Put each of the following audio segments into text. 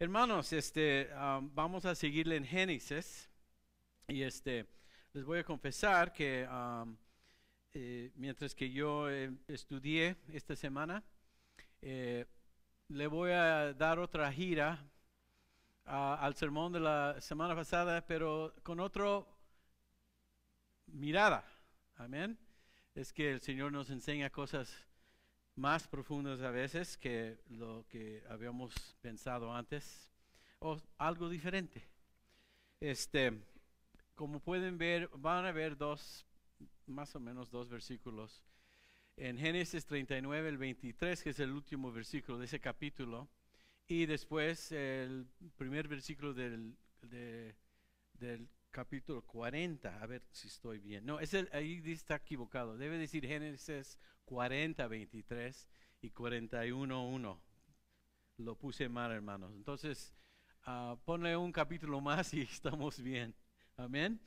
Hermanos, este, ah, vamos a seguirle en Génesis. Y este, les voy a confesar que eh, mientras que yo eh, estudié esta semana, eh, le voy a dar otra gira al sermón de la semana pasada, pero con otra mirada. Amén. Es que el Señor nos enseña cosas más profundas a veces que lo que habíamos pensado antes, o algo diferente. Este, como pueden ver, van a ver dos, más o menos dos versículos. En Génesis 39, el 23, que es el último versículo de ese capítulo, y después el primer versículo del, del capítulo 40, a ver si estoy bien. No, es el, ahí está equivocado. Debe decir Génesis 40, 23 y 41, 1. Lo puse mal, hermanos. Entonces, ah, ponle un capítulo más y estamos bien. Amén.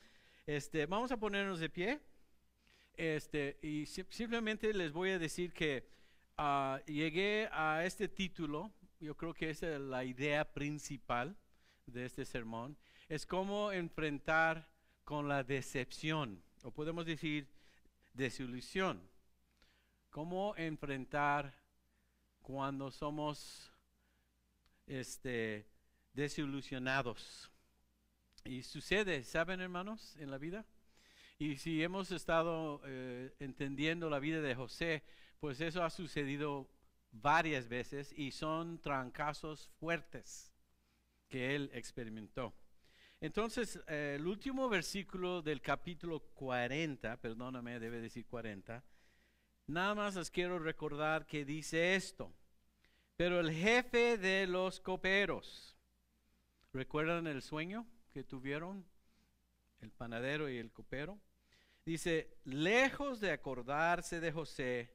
Este, vamos a ponernos de pie. Este, y simplemente les voy a decir que ah, llegué a este título. Yo creo que esa es la idea principal de este sermón es cómo enfrentar con la decepción, o podemos decir desilusión. Cómo enfrentar cuando somos este, desilusionados. Y sucede, ¿saben hermanos? En la vida. Y si hemos estado eh, entendiendo la vida de José, pues eso ha sucedido varias veces y son trancazos fuertes que él experimentó. Entonces, eh, el último versículo del capítulo 40, perdóname, debe decir 40, nada más les quiero recordar que dice esto. Pero el jefe de los coperos, ¿recuerdan el sueño que tuvieron? El panadero y el copero. Dice, lejos de acordarse de José,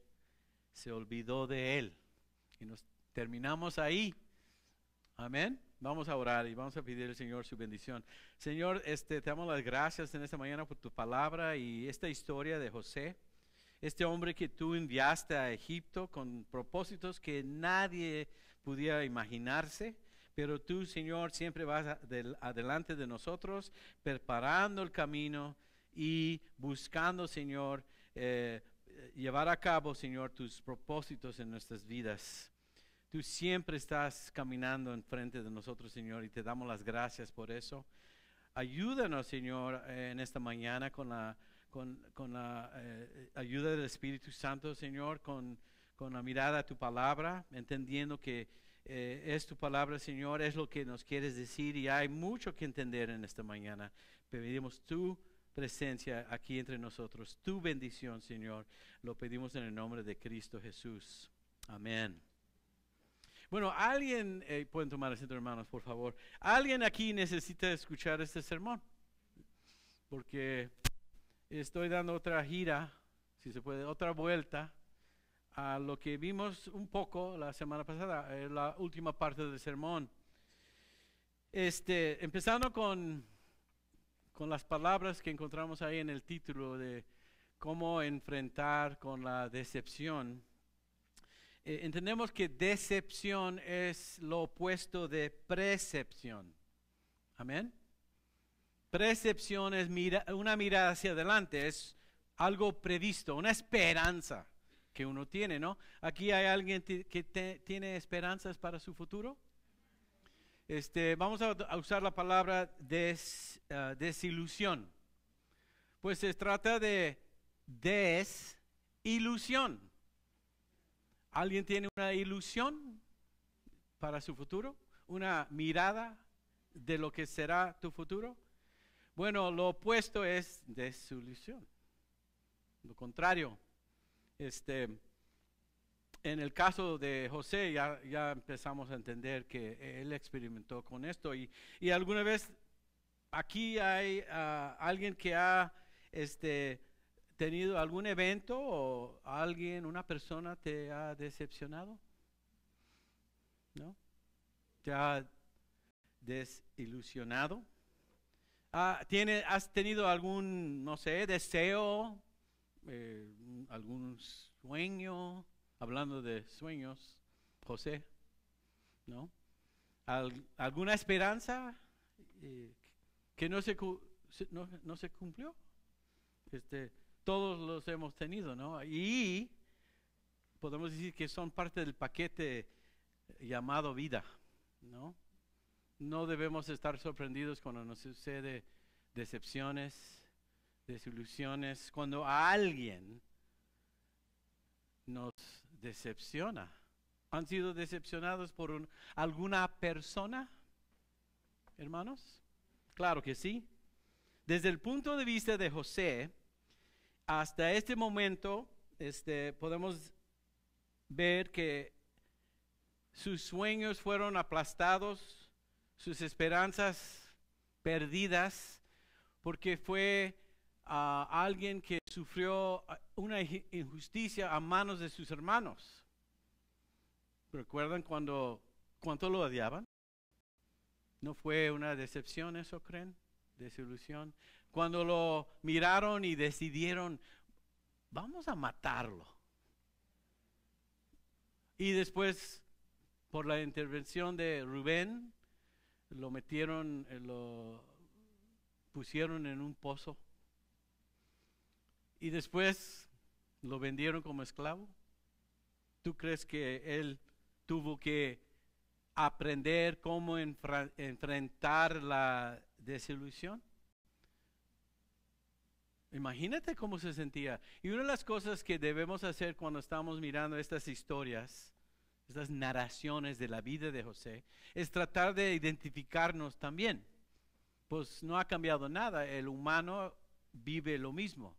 se olvidó de él. Y nos terminamos ahí. Amén. Vamos a orar y vamos a pedir al Señor su bendición. Señor, este, te damos las gracias en esta mañana por tu palabra y esta historia de José, este hombre que tú enviaste a Egipto con propósitos que nadie pudiera imaginarse. Pero tú, Señor, siempre vas adelante de nosotros, preparando el camino y buscando, Señor, eh, llevar a cabo, Señor, tus propósitos en nuestras vidas. Tú siempre estás caminando enfrente de nosotros, Señor, y te damos las gracias por eso. Ayúdanos, Señor, eh, en esta mañana con la, eh, ayuda del Espíritu Santo, Señor, con, la mirada a tu palabra, entendiendo que eh, es tu palabra, Señor, es lo que nos quieres decir y hay mucho que entender en esta mañana. Pedimos tu presencia aquí entre nosotros, tu bendición, Señor. Lo pedimos en el nombre de Cristo Jesús. Amén. Bueno, alguien, eh, pueden tomar de hermanos, por favor. Alguien aquí necesita escuchar este sermón, porque estoy dando otra gira, si se puede, otra vuelta a lo que vimos un poco la semana pasada, eh, la última parte del sermón. Este, empezando con, con las palabras que encontramos ahí en el título de cómo enfrentar con la decepción eh, entendemos que decepción es lo opuesto de precepción. Amén. Precepción es una mirada hacia adelante, es algo previsto, una esperanza que uno tiene, ¿no? Aquí hay alguien que tiene esperanzas para su futuro. Este, vamos a, usar la palabra ah, desilusión. Pues se trata de desilusión. ¿Alguien tiene una ilusión para su futuro? ¿Una mirada de lo que será tu futuro? Bueno, lo opuesto es desilusión. Lo contrario. Este, en el caso de José ya, ya, empezamos a entender que él experimentó con esto y, alguna vez aquí hay ah, alguien que ha este, tenido algún evento o alguien, una persona te ha decepcionado? ¿No? ¿Te ha desilusionado? Ah, ¿tiene, ¿Has tenido algún, no sé, deseo, eh, algún sueño? Hablando de sueños, José, ¿no? ¿Alguna esperanza eh, que no se, no, no se cumplió? Este, todos los hemos tenido, ¿no? Y podemos decir que son parte del paquete llamado vida, ¿no? No debemos estar sorprendidos cuando nos sucede decepciones, desilusiones, cuando alguien nos decepciona. ¿Han sido decepcionados por alguna persona, hermanos? Claro que sí. Desde el punto de vista de José, hasta este momento este, podemos ver que sus sueños fueron aplastados, sus esperanzas perdidas, porque fue a ah, alguien que sufrió una injusticia a manos de sus hermanos. ¿Recuerdan cuando cuánto lo odiaban? ¿No fue una decepción eso, creen? Desilusión cuando lo miraron y decidieron, vamos a matarlo. Y después, por la intervención de Rubén, lo metieron, eh, lo pusieron en un pozo. Y después lo vendieron como esclavo. ¿Tú crees que él tuvo que aprender cómo enfrentar la desilusión? Imagínate cómo se sentía. Y una de las cosas que debemos hacer cuando estamos mirando estas historias, estas narraciones de la vida de José, es tratar de identificarnos también. Pues no ha cambiado nada, el humano vive lo mismo.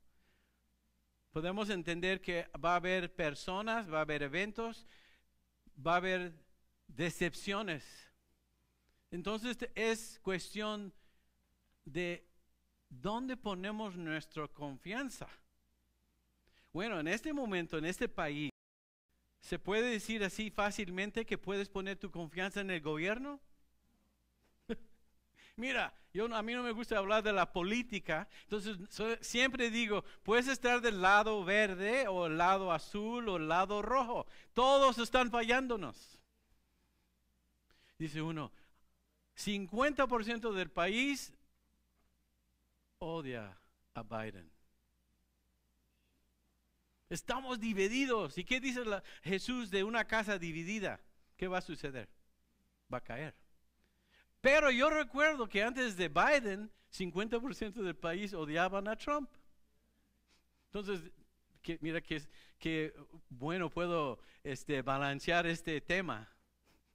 Podemos entender que va a haber personas, va a haber eventos, va a haber decepciones. Entonces es cuestión de ¿dónde ponemos nuestra confianza? Bueno, en este momento, en este país, ¿se puede decir así fácilmente que puedes poner tu confianza en el gobierno? Mira, yo, a mí no me gusta hablar de la política, entonces siempre digo, puedes estar del lado verde o el lado azul o el lado rojo, todos están fallándonos. Dice uno, 50% del país odia a Biden. Estamos divididos. ¿Y qué dice Jesús de una casa dividida? ¿Qué va a suceder? Va a caer. Pero yo recuerdo que antes de Biden, 50% del país odiaban a Trump. Entonces, que, mira que, que bueno puedo este, balancear este tema.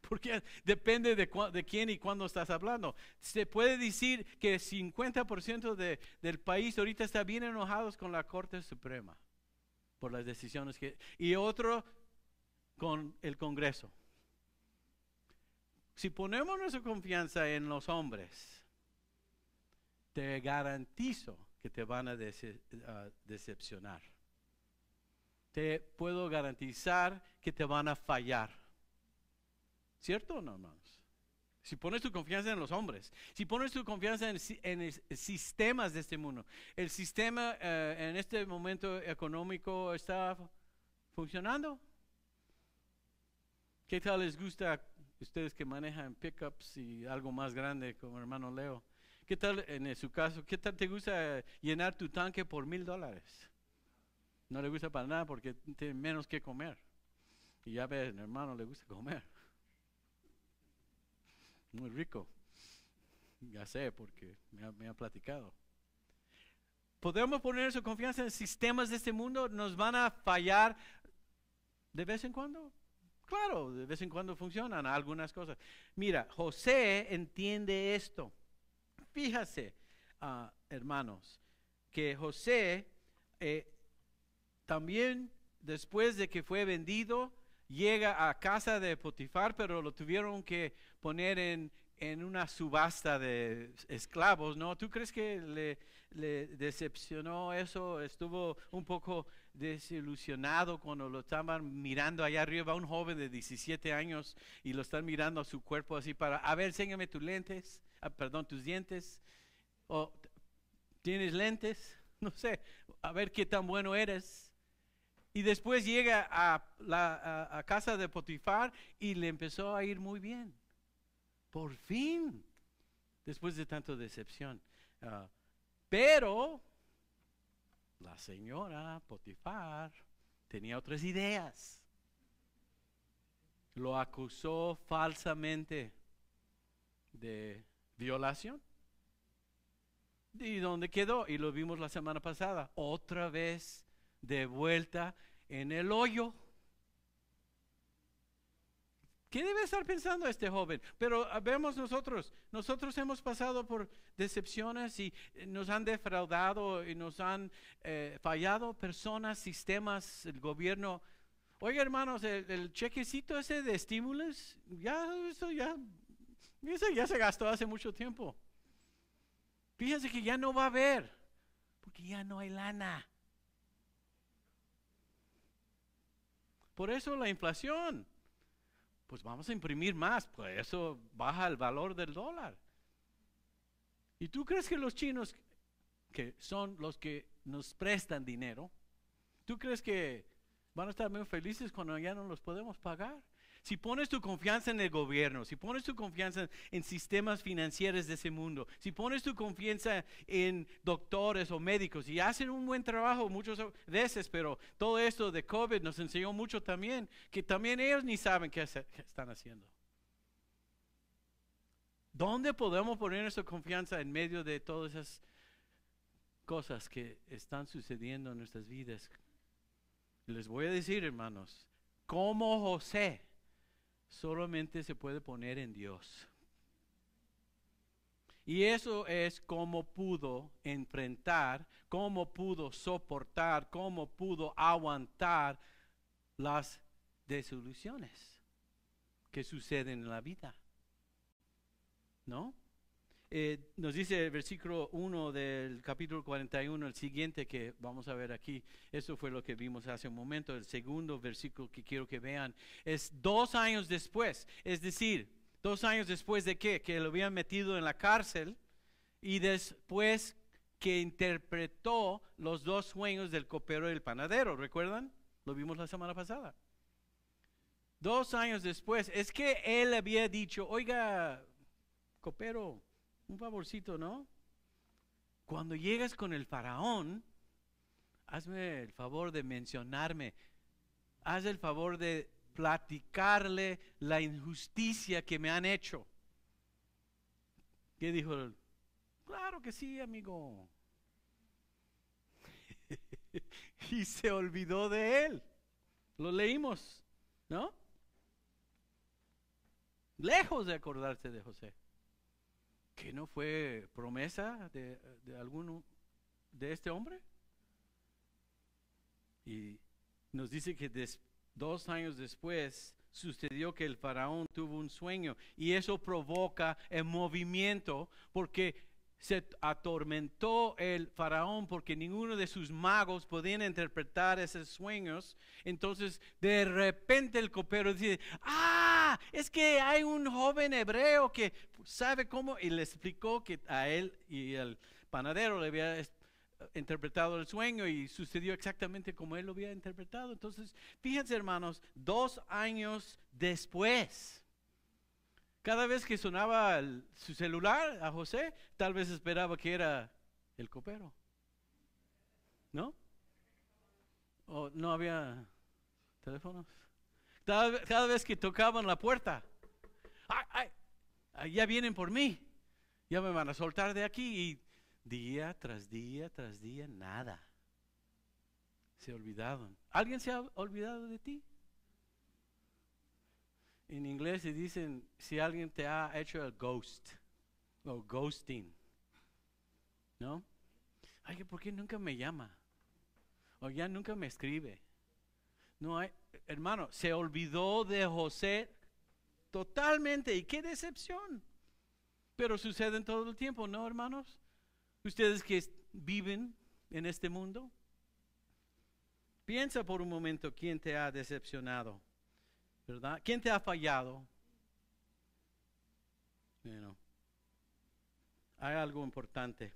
Porque depende de, de, quién y cuándo estás hablando. Se puede decir que 50% del país ahorita está bien enojados con la Corte Suprema por las decisiones que... Y otro con el Congreso. Si ponemos nuestra confianza en los hombres, te garantizo que te van a decepcionar. Te puedo garantizar que te van a fallar ¿Cierto o no, hermanos? Si pones tu confianza en los hombres, si pones tu confianza en, en sistemas de este mundo, el sistema eh, en este momento económico está funcionando. ¿Qué tal les gusta ustedes que manejan pickups y algo más grande como hermano Leo? ¿Qué tal en su caso? ¿Qué tal te gusta llenar tu tanque por mil dólares? No le gusta para nada porque tiene menos que comer. Y ya ves, hermano le gusta comer. Muy rico. Ya sé, porque me ha, platicado. Podemos poner su confianza en sistemas de este mundo, nos van a fallar de vez en cuando. Claro, de vez en cuando funcionan algunas cosas. Mira, José entiende esto. Fíjase, ah, hermanos, que José eh, también después de que fue vendido, llega a casa de Potifar, pero lo tuvieron que poner en, en una subasta de esclavos, ¿no? ¿Tú crees que le, le, decepcionó eso? Estuvo un poco desilusionado cuando lo estaban mirando allá arriba, un joven de 17 años, y lo están mirando a su cuerpo así para, a ver, enséñame tus lentes, ah, perdón, tus dientes, o tienes lentes, no sé, a ver qué tan bueno eres. Y después llega a la casa de Potifar y le empezó a ir muy bien. Por fin, después de tanto decepción. Ah, pero la señora Potifar tenía otras ideas. Lo acusó falsamente de violación. ¿Y dónde quedó? Y lo vimos la semana pasada. Otra vez de vuelta en el hoyo. ¿Qué debe estar pensando este joven? Pero ah, vemos nosotros, nosotros hemos pasado por decepciones y eh, nos han defraudado y nos han eh, fallado personas, sistemas, el gobierno. Oye, hermanos, el, chequecito ese de estímulos, ya eso ya, eso ya se gastó hace mucho tiempo. Fíjense que ya no va a haber, porque ya no hay lana. Por eso la inflación. Pues vamos a imprimir más, pues eso baja el valor del dólar. ¿Y tú crees que los chinos, que son los que nos prestan dinero, tú crees que van a estar muy felices cuando ya no los podemos pagar? Si pones tu confianza en el gobierno, si pones tu confianza en sistemas financieros de ese mundo, si pones tu confianza en doctores o médicos y hacen un buen trabajo muchas veces, pero todo esto de COVID nos enseñó mucho también, que también ellos ni saben qué, están haciendo. ¿Dónde podemos poner nuestra confianza en medio de todas esas cosas que están sucediendo en nuestras vidas? Les voy a decir, hermanos, como José solamente se puede poner en Dios. Y eso es cómo pudo enfrentar, cómo pudo soportar, cómo pudo aguantar las desilusiones que suceden en la vida. ¿No? Eh, nos dice el versículo 1 del capítulo 41, el siguiente que vamos a ver aquí, eso fue lo que vimos hace un momento, el segundo versículo que quiero que vean, es dos años después, es decir, dos años después de qué? Que lo habían metido en la cárcel y después que interpretó los dos sueños del copero y el panadero, ¿recuerdan? Lo vimos la semana pasada. Dos años después, es que él había dicho, oiga, copero, un favorcito, ¿no? Cuando llegas con el faraón, hazme el favor de mencionarme, haz el favor de platicarle la injusticia que me han hecho. ¿Qué dijo Claro que sí, amigo. y se olvidó de él. Lo leímos, ¿no? Lejos de acordarse de José que no fue promesa de, alguno de este hombre. Y nos dice que dos años después sucedió que el faraón tuvo un sueño y eso provoca el movimiento porque se atormentó el faraón porque ninguno de sus magos podían interpretar esos sueños. Entonces de repente el copero dice, ¡ah! es que hay un joven hebreo que sabe cómo, y le explicó que a él y al panadero le había interpretado el sueño y sucedió exactamente como él lo había interpretado. Entonces, fíjense hermanos, dos años después, cada vez que sonaba su celular a José, tal vez esperaba que era el copero. ¿No? ¿O no había teléfonos? Cada, vez que tocaban la puerta, ay, ay, ya vienen por mí, ya me van a soltar de aquí. Y día tras día tras día, nada. Se olvidaron. ¿Alguien se ha olvidado de ti? En inglés se dicen si alguien te ha hecho el ghost o ghosting. ¿No? Ay, ¿por qué nunca me llama? O ya nunca me escribe. No hay, hermano, se olvidó de José totalmente. Y qué decepción. Pero sucede en todo el tiempo, ¿no, hermanos? Ustedes que viven en este mundo, piensa por un momento quién te ha decepcionado, ¿verdad? ¿Quién te ha fallado? Bueno, hay algo importante.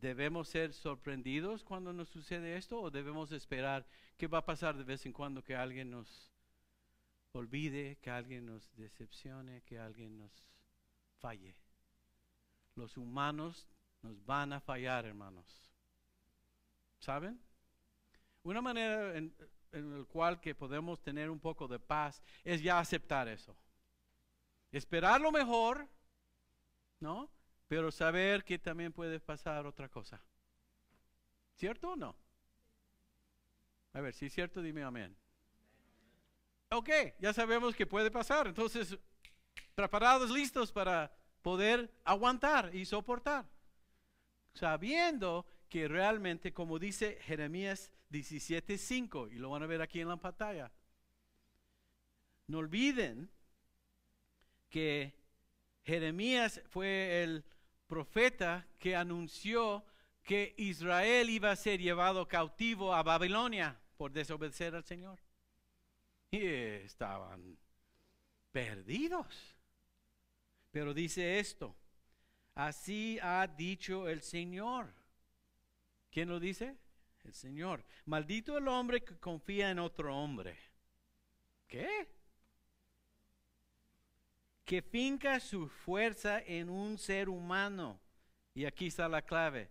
¿Debemos ser sorprendidos cuando nos sucede esto o debemos esperar qué va a pasar de vez en cuando que alguien nos olvide, que alguien nos decepcione, que alguien nos falle? Los humanos nos van a fallar, hermanos. ¿Saben? Una manera en, en la cual que podemos tener un poco de paz es ya aceptar eso. Esperar lo mejor, ¿no? pero saber que también puede pasar otra cosa. ¿Cierto o no? A ver, si es cierto, dime amén. Ok, ya sabemos que puede pasar. Entonces, preparados, listos para poder aguantar y soportar. Sabiendo que realmente, como dice Jeremías 17:5, y lo van a ver aquí en la pantalla, no olviden que Jeremías fue el profeta que anunció que Israel iba a ser llevado cautivo a Babilonia por desobedecer al Señor. Y estaban perdidos. Pero dice esto, así ha dicho el Señor. ¿Quién lo dice? El Señor. Maldito el hombre que confía en otro hombre. ¿Qué? que finca su fuerza en un ser humano. Y aquí está la clave.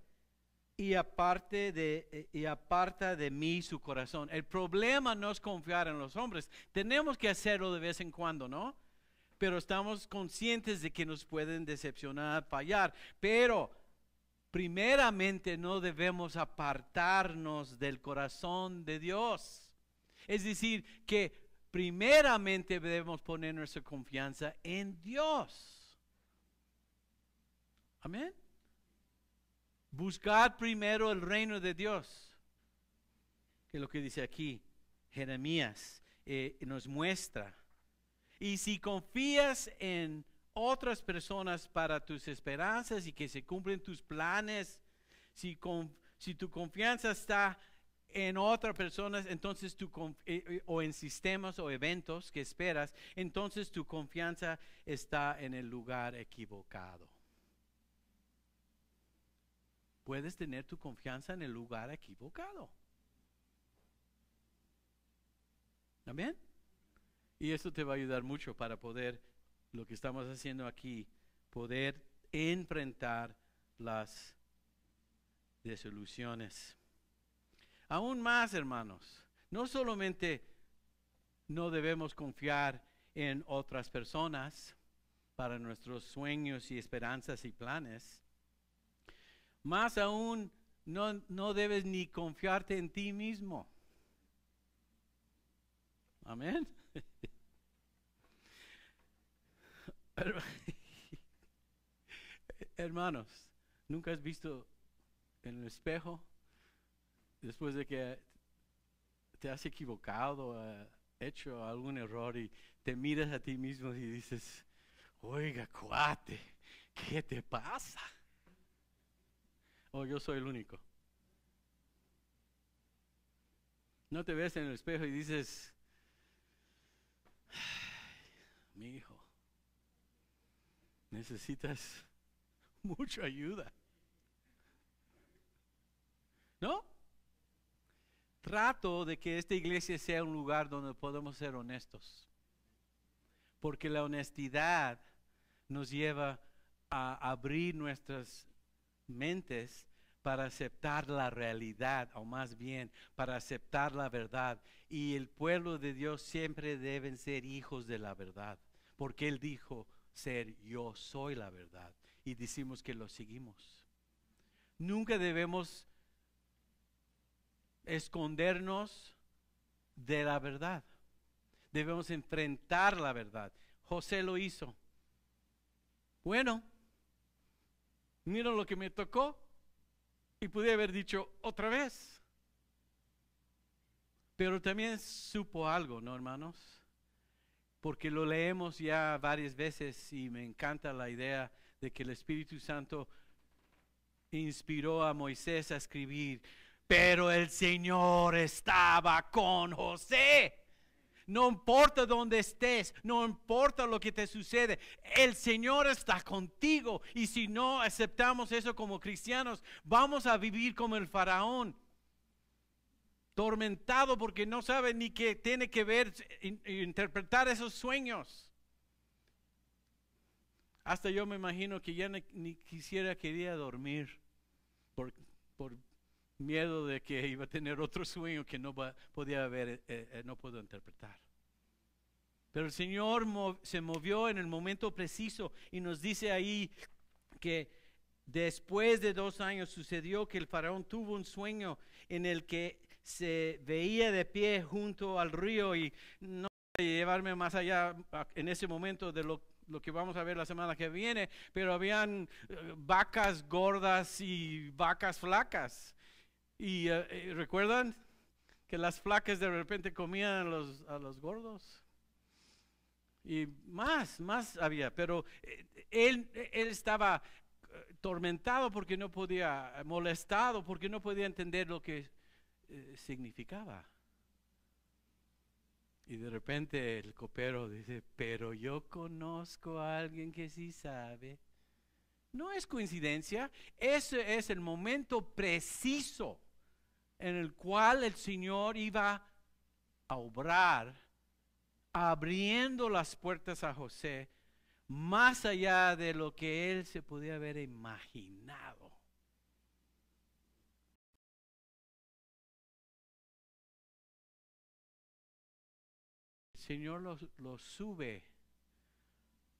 Y, aparte de, eh, y aparta de mí su corazón. El problema no es confiar en los hombres. Tenemos que hacerlo de vez en cuando, ¿no? Pero estamos conscientes de que nos pueden decepcionar, fallar. Pero primeramente no debemos apartarnos del corazón de Dios. Es decir, que primeramente debemos poner nuestra confianza en Dios. Amén. Buscad primero el reino de Dios, que es lo que dice aquí Jeremías, eh, nos muestra. Y si confías en otras personas para tus esperanzas y que se cumplen tus planes, si, si tu confianza está en otras personas, entonces tu eh, eh, o en sistemas o eventos que esperas, entonces tu confianza está en el lugar equivocado. Puedes tener tu confianza en el lugar equivocado. Amén. Y eso te va a ayudar mucho para poder, lo que estamos haciendo aquí, poder enfrentar las desoluciones. Aún más, hermanos, no solamente no debemos confiar en otras personas para nuestros sueños y esperanzas y planes, más aún no, no debes ni confiarte en ti mismo. Amén. Hermanos, ¿nunca has visto en el espejo después de que te has equivocado, hecho algún error y te miras a ti mismo y dices, oiga, cuate, ¿qué te pasa? O yo soy el único. No te ves en el espejo y dices, mi hijo, necesitas mucha ayuda. ¿No? trato de que esta iglesia sea un lugar donde podemos ser honestos, porque la honestidad nos lleva a abrir nuestras mentes para aceptar la realidad, o más bien, para aceptar la verdad. Y el pueblo de Dios siempre deben ser hijos de la verdad, porque Él dijo ser yo soy la verdad, y decimos que lo seguimos. Nunca debemos escondernos de la verdad. Debemos enfrentar la verdad. José lo hizo. Bueno, mira lo que me tocó y pude haber dicho otra vez. Pero también supo algo, ¿no, hermanos? Porque lo leemos ya varias veces y me encanta la idea de que el Espíritu Santo inspiró a Moisés a escribir pero el Señor estaba con José. No importa dónde estés, no importa lo que te sucede, el Señor está contigo. Y si no aceptamos eso como cristianos, vamos a vivir como el faraón, tormentado porque no sabe ni qué tiene que ver, interpretar esos sueños. Hasta yo me imagino que ya ni, quisiera quería dormir por, por miedo de que iba a tener otro sueño que no podía haber, eh, eh, no puedo interpretar. Pero el Señor se movió en el momento preciso y nos dice ahí que después de dos años sucedió que el faraón tuvo un sueño en el que se veía de pie junto al río y no llevarme más allá en ese momento de lo, lo, que vamos a ver la semana que viene, pero habían eh, vacas gordas y vacas flacas. Y eh, eh, recuerdan que las flacas de repente comían a los, a los gordos. Y más, más había, pero eh, él, él estaba tormentado porque no podía, molestado porque no podía entender lo que significaba. Y de repente el copero dice, pero yo conozco a alguien que sí sabe. No es coincidencia, ese es el momento preciso en el cual el Señor iba a obrar, abriendo las puertas a José más allá de lo que él se podía haber imaginado. El Señor lo, sube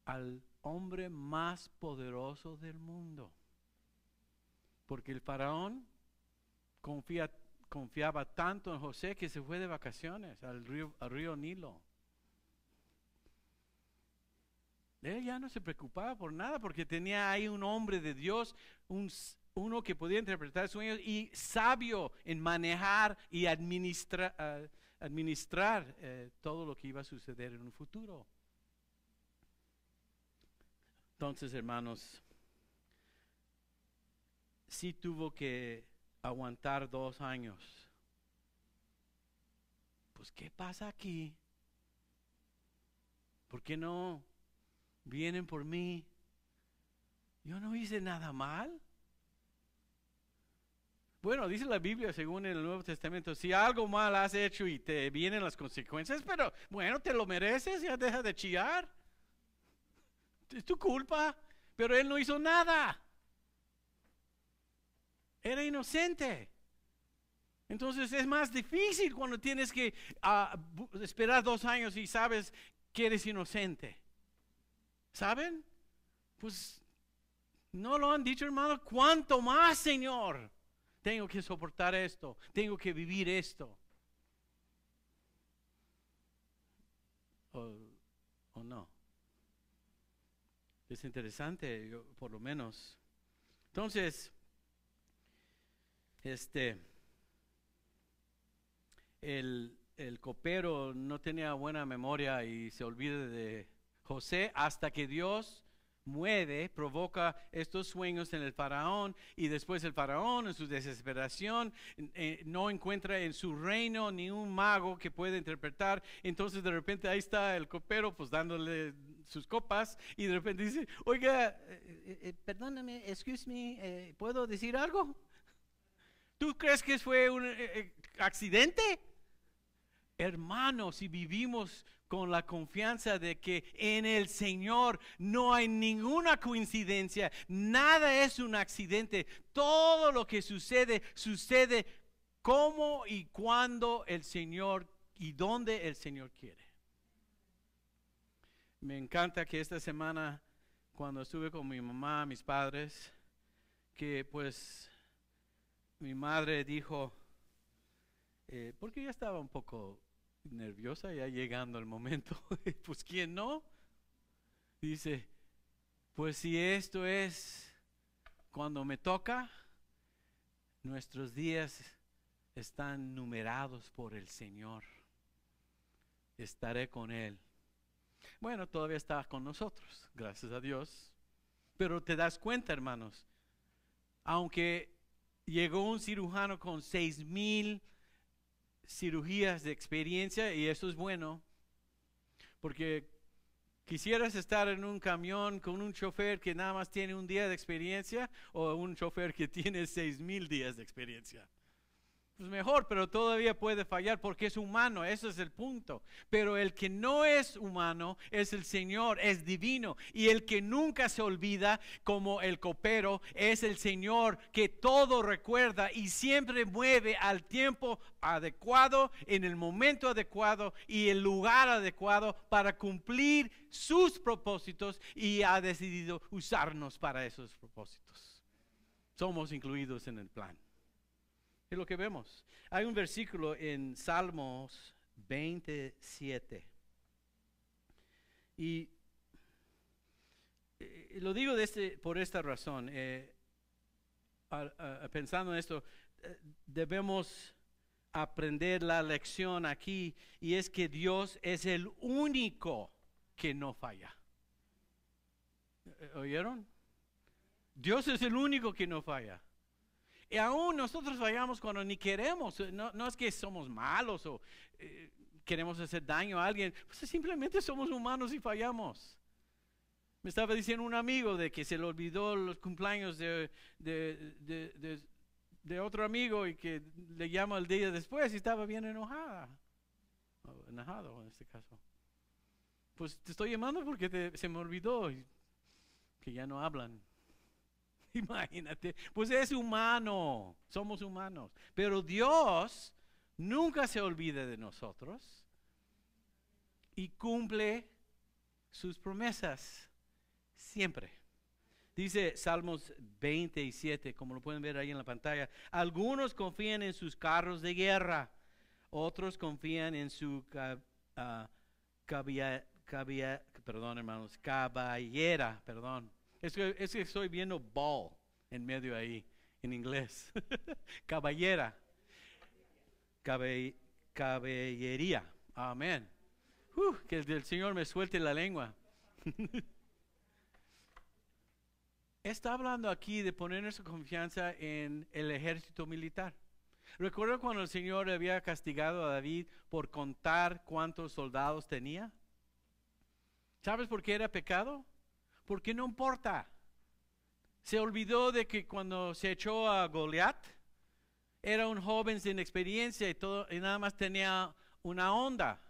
al hombre más poderoso del mundo. Porque el faraón confía confiaba tanto en José que se fue de vacaciones al río, Nilo. Él ya no se preocupaba por nada porque tenía ahí un hombre de Dios, un, uno que podía interpretar sueños y sabio en manejar y administrar eh, todo lo que iba a suceder en un futuro. Entonces, hermanos, sí tuvo que aguantar dos años. Pues, ¿qué pasa aquí? ¿Por qué no vienen por mí? Yo no hice nada mal. Bueno, dice la Biblia, según el Nuevo Testamento, si algo mal has hecho y te vienen las consecuencias, pero bueno, te lo mereces, ya deja de chillar. Es tu culpa, pero él no hizo nada. Era inocente. Entonces es más difícil cuando tienes que ah, esperar dos años y sabes que eres inocente. ¿Saben? Pues no lo han dicho, hermano. ¿Cuánto más, Señor? Tengo que soportar esto. Tengo que vivir esto. ¿O, no? Es interesante, por lo menos. Entonces, este, el, copero no tenía buena memoria y se olvida de José hasta que Dios mueve, provoca estos sueños en el faraón y después el faraón en su desesperación eh, no encuentra en su reino ni un mago que pueda interpretar, entonces de repente ahí está el copero pues dándole sus copas y de repente dice, oiga, eh, eh, perdóname, excuse me, ¿puedo decir algo? ¿Tú crees que fue un eh, eh, accidente? Hermanos, si vivimos con la confianza de que en el Señor no hay ninguna coincidencia, nada es un accidente, todo lo que sucede sucede como y cuando el Señor y donde el Señor quiere. Me encanta que esta semana, cuando estuve con mi mamá, mis padres, que pues mi madre dijo, eh, porque ya estaba un poco nerviosa, ya llegando el momento, pues ¿quién no? Dice, pues si esto es cuando me toca, nuestros días están numerados por el Señor. Estaré con Él. Bueno, todavía está con nosotros, gracias a Dios. Pero te das cuenta, hermanos, aunque llegó un cirujano con seis mil cirugías de experiencia y eso es bueno, porque quisieras estar en un camión con un chofer que nada más tiene un día de experiencia o un chofer que tiene seis mil días de experiencia. Pues mejor, pero todavía puede fallar porque es humano, eso es el punto. Pero el que no es humano es el Señor, es divino. Y el que nunca se olvida, como el copero, es el Señor que todo recuerda y siempre mueve al tiempo adecuado, en el momento adecuado y el lugar adecuado para cumplir sus propósitos y ha decidido usarnos para esos propósitos. Somos incluidos en el plan. Es lo que vemos. Hay un versículo en Salmos 27. Y eh, eh, lo digo este, por esta razón. Eh, pensando en esto, debemos aprender la lección aquí y es que Dios es el único que no falla. ¿Oyeron? Dios es el único que no falla. Y aún nosotros fallamos cuando ni queremos. No, no es que somos malos o eh, queremos hacer daño a alguien. Pues simplemente somos humanos y fallamos. Me estaba diciendo un amigo de que se le olvidó los cumpleaños de, de, de, de otro amigo y que le llama el día después y estaba bien enojada. enojado en este caso. Pues te estoy llamando porque se me olvidó que ya no hablan. Imagínate, pues es humano, somos humanos. Pero Dios nunca se olvida de nosotros y cumple sus promesas siempre. Dice Salmos 27, como lo pueden ver ahí en la pantalla, algunos confían en sus carros de guerra, otros confían en su uh, perdón, hermanos, caballera, perdón es que, estoy viendo ball en medio ahí, en inglés. Caballera. caballería caballería Amén. que el Señor me suelte la lengua. Está hablando aquí de poner su confianza en el ejército militar. recuerdo cuando el Señor había castigado a David por contar cuántos soldados tenía. ¿Sabes por qué era pecado? Porque no importa. Se olvidó de que cuando se echó a Goliat, era un joven sin experiencia y, todo, y nada más tenía una onda.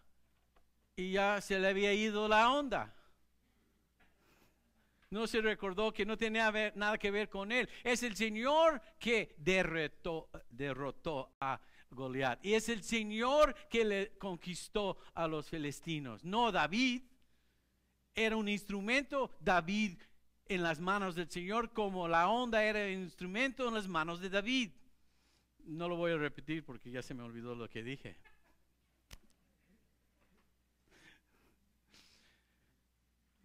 Y ya se le había ido la onda. No se recordó que no tenía nada que ver con él. Es el Señor que derrotó a Goliat. Y es el Señor que le conquistó a los filistinos. No David era un instrumento, David en las manos del Señor, como la onda era instrumento en las manos de David. No lo voy a repetir porque ya se me olvidó lo que dije.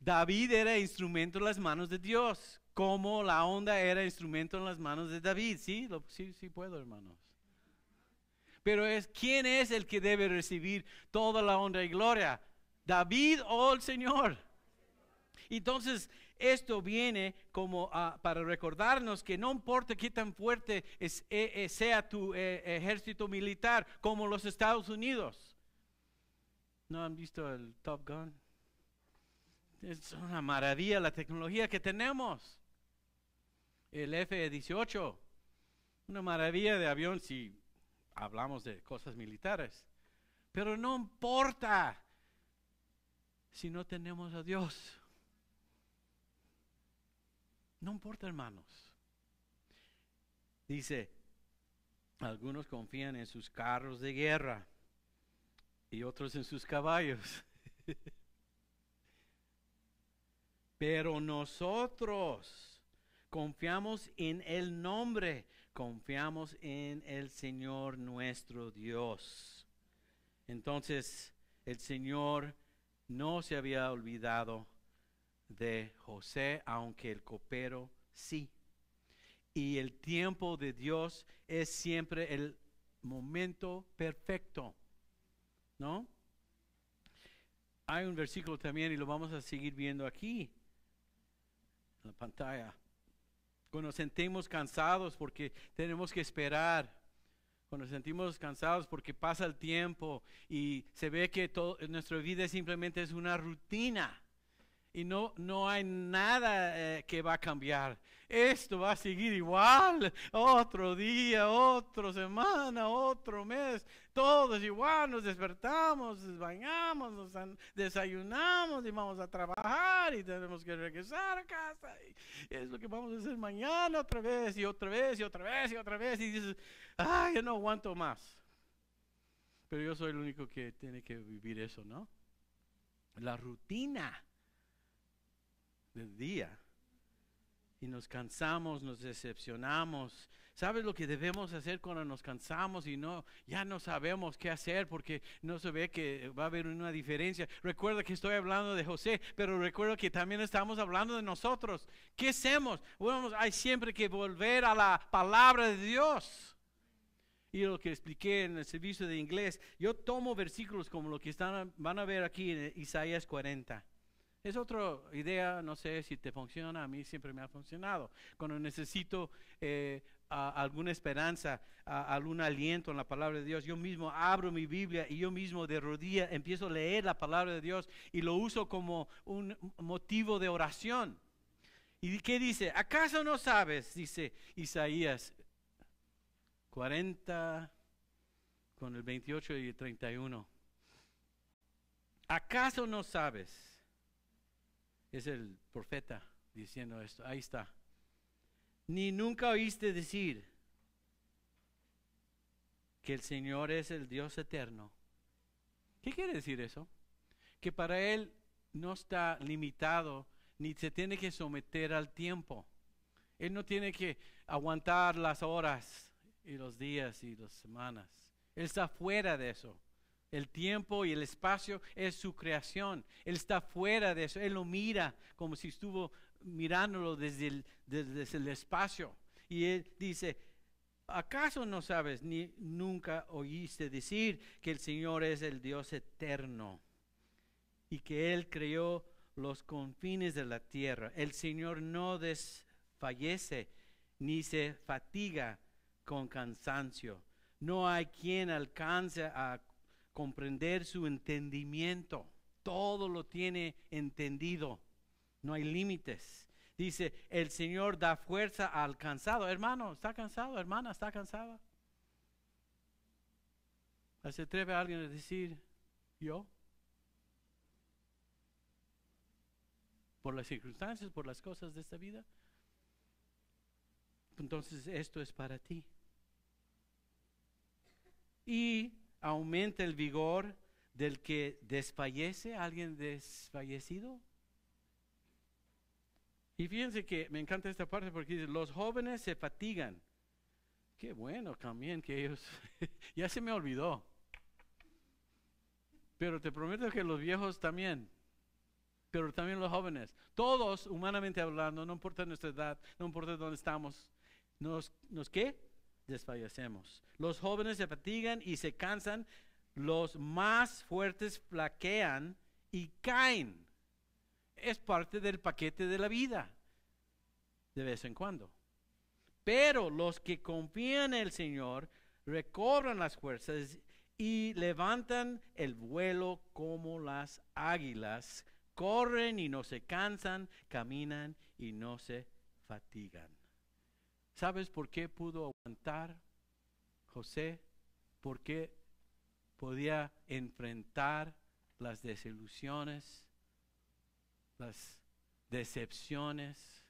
David era instrumento en las manos de Dios, como la onda era instrumento en las manos de David. Sí, sí, sí puedo, hermanos. Pero es quién es el que debe recibir toda la honra y gloria, David o el Señor. Entonces, esto viene como ah, para recordarnos que no importa qué tan fuerte eh, eh, sea tu eh, ejército militar como los Estados Unidos. ¿No han visto el Top Gun? Es una maravilla la tecnología que tenemos. El F-18, una maravilla de avión si hablamos de cosas militares. Pero no importa si no tenemos a Dios. No importa, hermanos. Dice, algunos confían en sus carros de guerra y otros en sus caballos. Pero nosotros confiamos en el nombre, confiamos en el Señor nuestro Dios. Entonces el Señor no se había olvidado de José, aunque el copero sí. Y el tiempo de Dios es siempre el momento perfecto, ¿no? Hay un versículo también y lo vamos a seguir viendo aquí, en la pantalla. Cuando sentimos cansados porque tenemos que esperar, cuando sentimos cansados porque pasa el tiempo y se ve que todo, nuestra vida simplemente es una rutina y no, no hay nada eh, que va a cambiar. Esto va a seguir igual, otro día, otra semana, otro mes, todos igual, nos despertamos, nos bañamos, nos desayunamos y vamos a trabajar y tenemos que regresar a casa. Y es lo que vamos a hacer mañana otra vez y otra vez y otra vez y otra vez y dices, ay, yo no aguanto más. Pero yo soy el único que tiene que vivir eso, ¿no? La rutina del día. Y nos cansamos, nos decepcionamos. ¿Sabes lo que debemos hacer cuando nos cansamos y no, ya no sabemos qué hacer porque no se ve que va a haber una diferencia? Recuerda que estoy hablando de José, pero recuerda que también estamos hablando de nosotros. ¿Qué hacemos? Bueno, hay siempre que volver a la palabra de Dios y lo que expliqué en el servicio de inglés, yo tomo versículos como lo que están, van a ver aquí en Isaías 40. Es otra idea, no sé si te funciona, a mí siempre me ha funcionado. Cuando necesito eh, alguna esperanza, algún aliento en la palabra de Dios, yo mismo abro mi Biblia y yo mismo de rodillas empiezo a leer la palabra de Dios y lo uso como un motivo de oración. ¿Y qué dice? ¿Acaso no sabes? Dice Isaías 40 con el 28 y el 31. ¿Acaso no sabes? Es el profeta diciendo esto. Ahí está. Ni nunca oíste decir que el Señor es el Dios eterno. ¿Qué quiere decir eso? Que para Él no está limitado ni se tiene que someter al tiempo. Él no tiene que aguantar las horas y los días y las semanas. Él está fuera de eso. El tiempo y el espacio es su creación. Él está fuera de eso. Él lo mira como si estuvo mirándolo desde el, desde el espacio. Y él dice, ¿acaso no sabes ni nunca oíste decir que el Señor es el Dios eterno y que Él creó los confines de la tierra? El Señor no desfallece ni se fatiga con cansancio. No hay quien alcance a comprender su entendimiento. Todo lo tiene entendido. No hay límites. Dice, el Señor da fuerza al cansado. Hermano, está cansado, hermana, está cansada. ¿Se atreve a alguien a decir yo? Por las circunstancias, por las cosas de esta vida. Entonces esto es para ti. Y aumenta el vigor del que desfallece, alguien desfallecido. Y fíjense que me encanta esta parte porque dice, los jóvenes se fatigan. Qué bueno también que ellos, ya se me olvidó. Pero te prometo que los viejos también, pero también los jóvenes, todos humanamente hablando, no importa nuestra edad, no importa dónde estamos, nos, ¿nos qué? desfallecemos. Los jóvenes se fatigan y se cansan, los más fuertes flaquean y caen. Es parte del paquete de la vida, de vez en cuando. Pero los que confían en el Señor recobran las fuerzas y levantan el vuelo como las águilas. Corren y no se cansan, caminan y no se fatigan. ¿Sabes por qué pudo José porque podía enfrentar las desilusiones, las decepciones,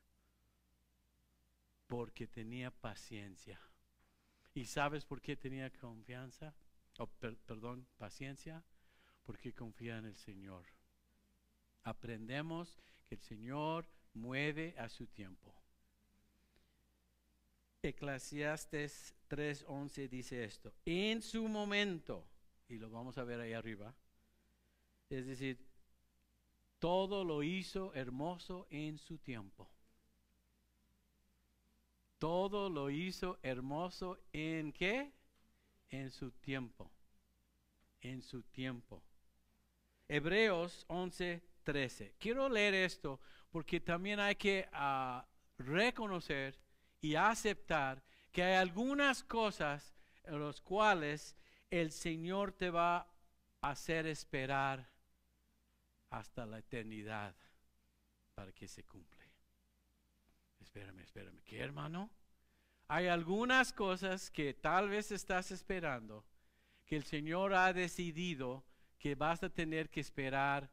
porque tenía paciencia. ¿Y sabes por qué tenía confianza? o perdón, paciencia, porque confía en el Señor. Aprendemos que el Señor mueve a su tiempo. Eclesiastes 3:11 dice esto, en su momento, y lo vamos a ver ahí arriba, es decir, todo lo hizo hermoso en su tiempo. Todo lo hizo hermoso en qué? En su tiempo. En su tiempo. Hebreos 11:13. Quiero leer esto porque también hay que ah, reconocer y aceptar que hay algunas cosas en las cuales el Señor te va a hacer esperar hasta la eternidad para que se cumple. Espérame, espérame. Que hermano? Hay algunas cosas que tal vez estás esperando, que el Señor ha decidido que vas a tener que esperar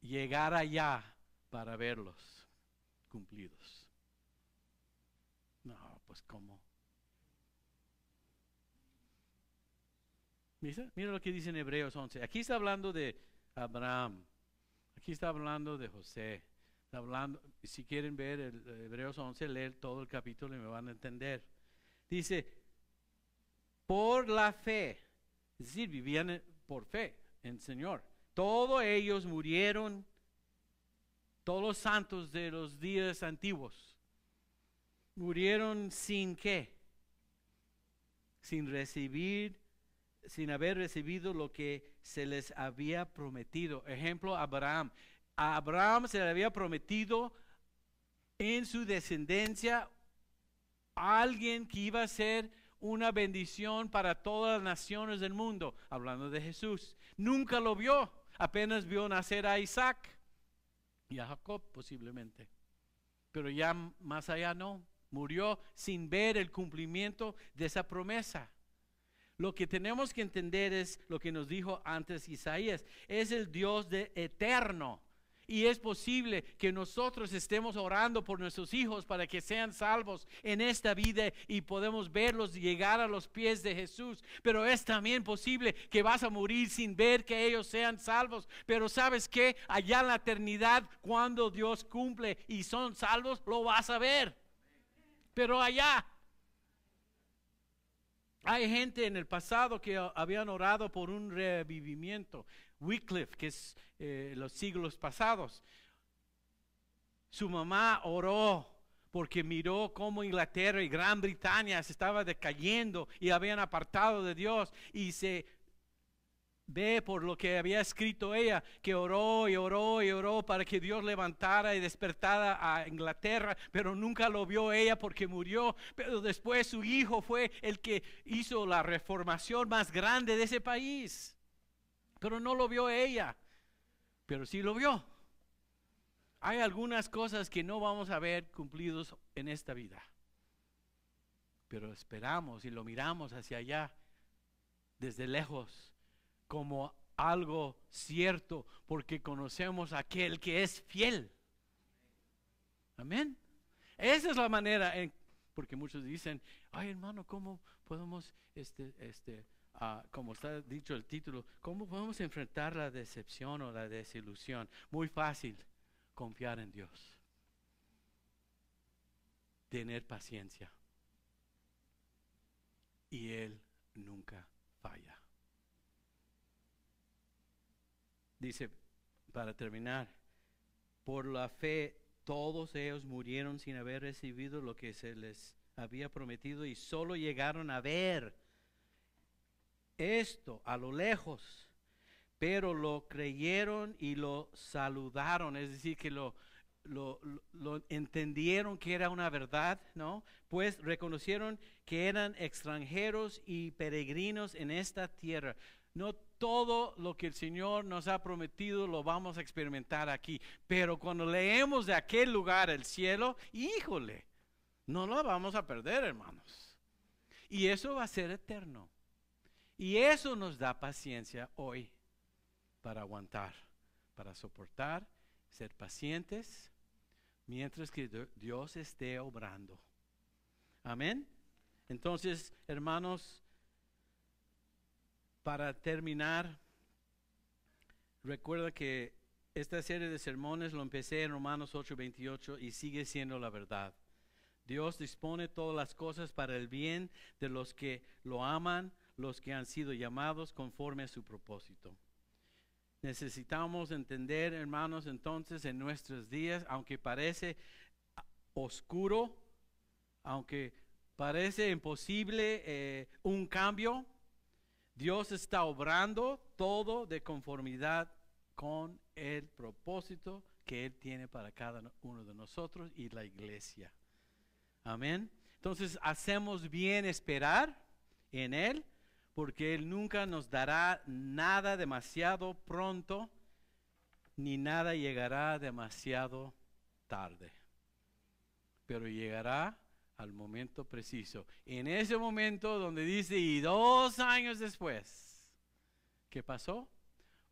llegar allá para verlos cumplidos. Pues ¿cómo? ¿Mira? lo que dice en Hebreos 11. Aquí está hablando de Abraham. Aquí está hablando de José. Está hablando, si quieren ver el, Hebreos 11, leer todo el capítulo y me van a entender. Dice, por la fe, es decir, vivían por fe en el Señor. Todos ellos murieron, todos los santos de los días antiguos murieron sin qué? Sin recibir, sin haber recibido lo que se les había prometido. Ejemplo, Abraham. A Abraham se le había prometido en su descendencia alguien que iba a ser una bendición para todas las naciones del mundo, hablando de Jesús. Nunca lo vio, apenas vio nacer a Isaac y a Jacob posiblemente, pero ya más allá no. Murió sin ver el cumplimiento de esa promesa. Lo que tenemos que entender es lo que nos dijo antes Isaías. Es el Dios de eterno. Y es posible que nosotros estemos orando por nuestros hijos para que sean salvos en esta vida y podemos verlos llegar a los pies de Jesús. Pero es también posible que vas a morir sin ver que ellos sean salvos. Pero sabes que allá en la eternidad, cuando Dios cumple y son salvos, lo vas a ver. Pero allá hay gente en el pasado que habían orado por un revivimiento. Wycliffe, que es eh, los siglos pasados. Su mamá oró porque miró cómo Inglaterra y Gran Bretaña se estaba decayendo y habían apartado de Dios y se Ve por lo que había escrito ella, que oró y oró y oró para que Dios levantara y despertara a Inglaterra, pero nunca lo vio ella porque murió. Pero después su hijo fue el que hizo la reformación más grande de ese país. Pero no lo vio ella, pero sí lo vio. Hay algunas cosas que no vamos a ver cumplidos en esta vida, pero esperamos y lo miramos hacia allá, desde lejos como algo cierto, porque conocemos a aquel que es fiel. Amén. Esa es la manera porque muchos dicen, ay hermano, ¿cómo podemos, este, este, ah, como está dicho el título, cómo podemos enfrentar la decepción o la desilusión? Muy fácil, confiar en Dios. Tener paciencia. Y Él nunca falla. Dice, para terminar, por la fe todos ellos murieron sin haber recibido lo que se les había prometido y solo llegaron a ver esto a lo lejos, pero lo creyeron y lo saludaron, es decir, que lo, lo, lo, entendieron que era una verdad, ¿no? Pues reconocieron que eran extranjeros y peregrinos en esta tierra. No todo lo que el Señor nos ha prometido lo vamos a experimentar aquí. Pero cuando leemos de aquel lugar el cielo, híjole, no lo vamos a perder, hermanos. Y eso va a ser eterno. Y eso nos da paciencia hoy para aguantar, para soportar, ser pacientes, mientras que Dios esté obrando. Amén. Entonces, hermanos, para terminar, recuerda que esta serie de sermones lo empecé en Romanos 8:28 y sigue siendo la verdad. Dios dispone todas las cosas para el bien de los que lo aman, los que han sido llamados conforme a su propósito. Necesitamos entender, hermanos, entonces en nuestros días, aunque parece oscuro, aunque parece imposible eh, un cambio, Dios está obrando todo de conformidad con el propósito que Él tiene para cada uno de nosotros y la iglesia. Amén. Entonces hacemos bien esperar en Él porque Él nunca nos dará nada demasiado pronto ni nada llegará demasiado tarde. Pero llegará al momento preciso. En ese momento donde dice, y dos años después, ¿qué pasó?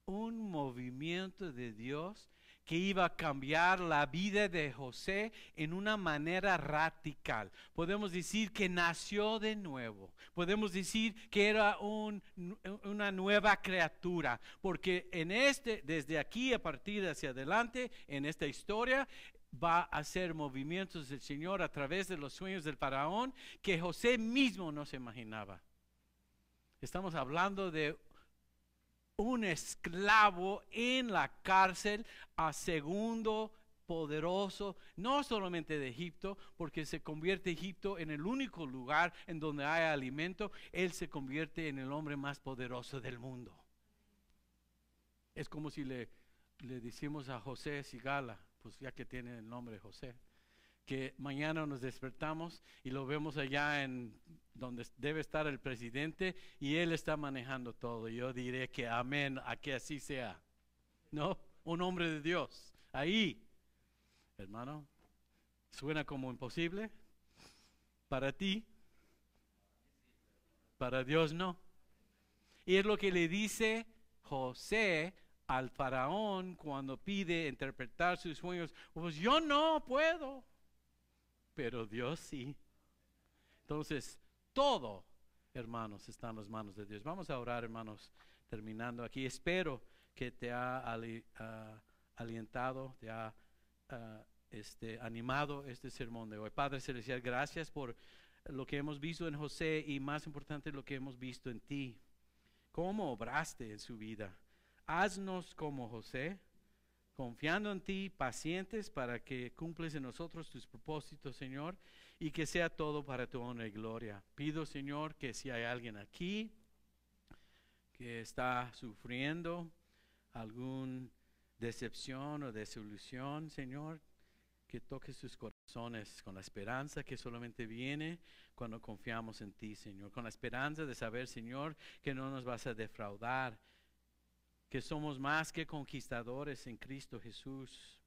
Un movimiento de Dios que iba a cambiar la vida de José en una manera radical. Podemos decir que nació de nuevo. Podemos decir que era una nueva criatura. Porque en este, desde aquí a partir hacia adelante, en esta historia, va a hacer movimientos del Señor a través de los sueños del faraón que José mismo no se imaginaba. Estamos hablando de un esclavo en la cárcel a segundo poderoso, no solamente de Egipto, porque se convierte Egipto en el único lugar en donde hay alimento, él se convierte en el hombre más poderoso del mundo. Es como si le, le decimos a José Sigala, pues, ya que tiene el nombre de José, que mañana nos despertamos y lo vemos allá en donde debe estar el presidente y él está manejando todo. Yo diré que amén, a que así sea. ¿No? Un hombre de Dios. Ahí, hermano, suena como imposible. Para ti, para Dios no. Y es lo que le dice José al faraón cuando pide interpretar sus sueños, pues yo no puedo, pero Dios sí. Entonces, todo, hermanos, está en las manos de Dios. Vamos a orar, hermanos, terminando aquí. Espero que te ha ah, alientado, te ha ah, este, animado este sermón de hoy. Padre Celestial, gracias por lo que hemos visto en José y más importante lo que hemos visto en ti. ¿Cómo obraste en su vida? haznos como José, confiando en ti, pacientes para que cumples en nosotros tus propósitos, Señor, y que sea todo para tu honra y gloria. Pido, Señor, que si hay alguien aquí que está sufriendo alguna decepción o desilusión, Señor, que toque sus corazones con la esperanza que solamente viene cuando confiamos en ti, Señor, con la esperanza de saber, Señor, que no nos vas a defraudar, que somos más que conquistadores en Cristo Jesús,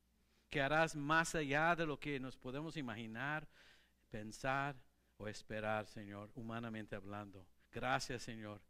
que harás más allá de lo que nos podemos imaginar, pensar o esperar, Señor, humanamente hablando. Gracias, Señor,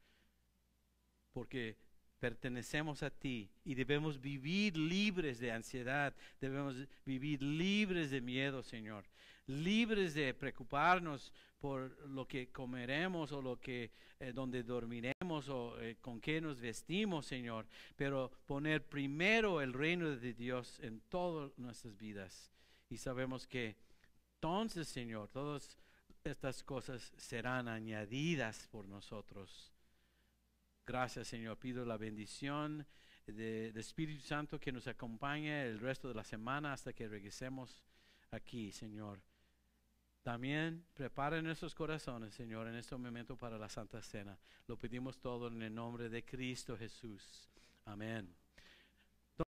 porque pertenecemos a ti y debemos vivir libres de ansiedad, debemos vivir libres de miedo, Señor, libres de preocuparnos por lo que comeremos o lo que eh, donde dormiremos o eh, con qué nos vestimos, Señor, pero poner primero el reino de Dios en todas nuestras vidas. Y sabemos que entonces, Señor, todas estas cosas serán añadidas por nosotros. Gracias, Señor. Pido la bendición del de Espíritu Santo que nos acompañe el resto de la semana hasta que regresemos aquí, Señor. También preparen nuestros corazones, Señor, en este momento para la Santa Cena. Lo pedimos todo en el nombre de Cristo Jesús. Amén.